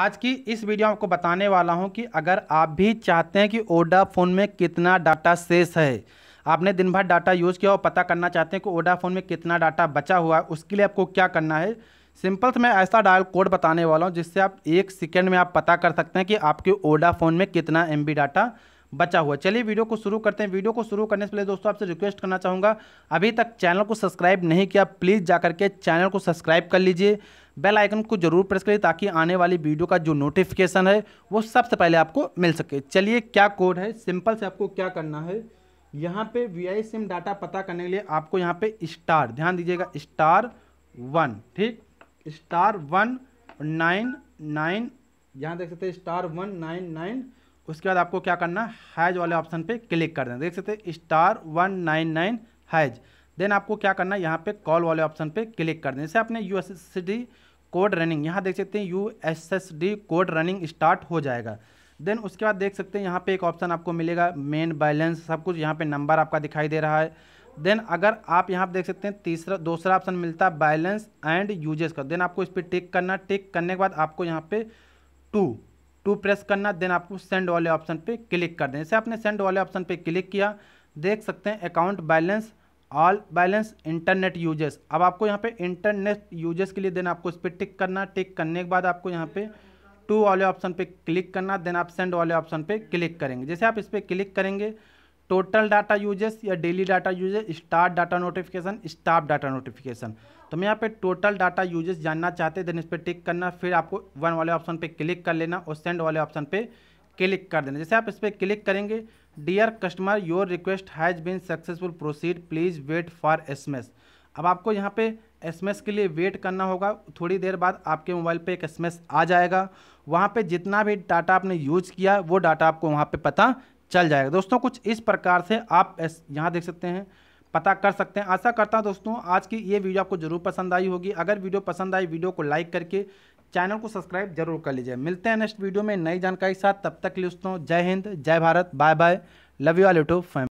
आज की इस वीडियो में आपको बताने वाला हूं कि अगर आप भी चाहते हैं कि ओडा फ़ोन में कितना डाटा शेष है आपने दिन भर डाटा यूज़ किया और पता करना चाहते हैं कि ओडा फ़ोन में कितना डाटा बचा हुआ है उसके लिए आपको क्या करना है सिंपल से मैं ऐसा डायल कोड बताने वाला हूं जिससे आप एक सेकेंड में आप पता कर सकते हैं कि आपके ओडा फ़ोन में कितना एम डाटा बचा हुआ चलिए वीडियो को शुरू करते हैं वीडियो को शुरू करने से पहले दोस्तों आपसे रिक्वेस्ट करना चाहूँगा अभी तक चैनल को सब्सक्राइब नहीं किया प्लीज़ जा करके चैनल को सब्सक्राइब कर लीजिए बेल आइकन को जरूर प्रेस करिए ताकि आने वाली वीडियो का जो नोटिफिकेशन है वो सबसे पहले आपको मिल सके चलिए क्या कोड है सिंपल से आपको क्या करना है यहाँ पे वी आई सिम डाटा पता करने के लिए आपको यहाँ पे स्टार ध्यान दीजिएगा स्टार वन ठीक स्टार वन नाइन नाइन यहाँ देख सकते हैं स्टार वन नाइन नाइन उसके बाद आपको क्या करना हैज वाले ऑप्शन पे क्लिक कर देना देख सकते हैं star one nine nine has then आपको क्या करना है यहाँ पे कॉल वाले ऑप्शन पे क्लिक कर देना जैसे आपने यू कोड रनिंग यहाँ देख सकते हैं यू कोड रनिंग स्टार्ट हो जाएगा देन उसके बाद देख सकते हैं यहाँ पे एक ऑप्शन आपको मिलेगा मेन बैलेंस सब कुछ यहाँ पे नंबर आपका दिखाई दे रहा है देन अगर आप यहाँ पर देख सकते हैं तीसरा दूसरा ऑप्शन मिलता है बैलेंस एंड यूजेस का देन आपको इस पर टिक करना टिक करने के बाद आपको यहाँ पे टू टू प्रेस करना देन आपको सेंड वाले ऑप्शन पे क्लिक कर दें जैसे आपने सेंड वाले ऑप्शन पे क्लिक किया देख सकते हैं account balance all balance internet uses अब आपको यहाँ पे इंटरनेट यूजेस के लिए देन आपको इस पर टिक करना टिक करने के बाद आपको यहाँ पे टू वाले ऑप्शन पे क्लिक करना देन आप सेंड वाले ऑप्शन पे क्लिक करेंगे जैसे आप इस पर क्लिक करेंगे टोटल डाटा यूजेस या daily data uses start data notification staff data notification तो मैं यहाँ पे टोटल डाटा यूजेस जानना चाहते हैं देन इस पर टिक करना फिर आपको वन वाले ऑप्शन पे क्लिक कर लेना और सेंड वाले ऑप्शन पे क्लिक कर देना जैसे आप इस पर क्लिक करेंगे dear customer your request has been successful proceed please wait for S अब आपको यहाँ पे एस के लिए वेट करना होगा थोड़ी देर बाद आपके मोबाइल पे एक एस आ जाएगा वहाँ पे जितना भी डाटा आपने यूज किया वो डाटा आपको वहाँ पे पता चल जाएगा दोस्तों कुछ इस प्रकार से आप यहाँ देख सकते हैं पता कर सकते हैं आशा करता हूँ दोस्तों आज की ये वीडियो आपको जरूर पसंद आई होगी अगर वीडियो पसंद आई वीडियो को लाइक करके चैनल को सब्सक्राइब जरूर कर लीजिए मिलते हैं नेक्स्ट वीडियो में नई जानकारी के साथ तब तक के लिए दोस्तों जय हिंद जय Bharat bye bye love you all YouTube